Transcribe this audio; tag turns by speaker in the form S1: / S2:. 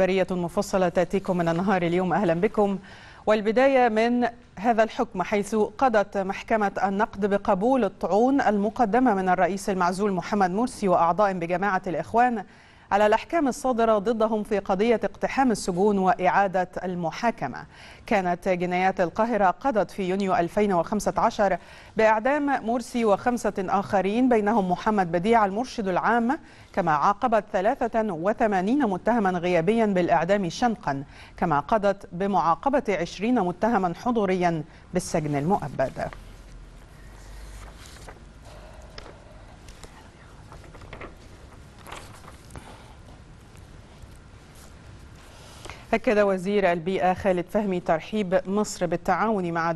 S1: برية مفصلة تأتيكم من النهار اليوم أهلا بكم والبداية من هذا الحكم حيث قضت محكمة النقد بقبول الطعون المقدمة من الرئيس المعزول محمد مرسي وأعضاء بجماعة الإخوان على الأحكام الصادرة ضدهم في قضية اقتحام السجون وإعادة المحاكمة كانت جنايات القاهرة قضت في يونيو 2015 بإعدام مرسي وخمسة آخرين بينهم محمد بديع المرشد العام كما عاقبت 83 متهما غيابيا بالإعدام شنقا كما قضت بمعاقبة 20 متهما حضوريا بالسجن المؤبد أكد وزير البيئة خالد فهمي ترحيب مصر بالتعاون مع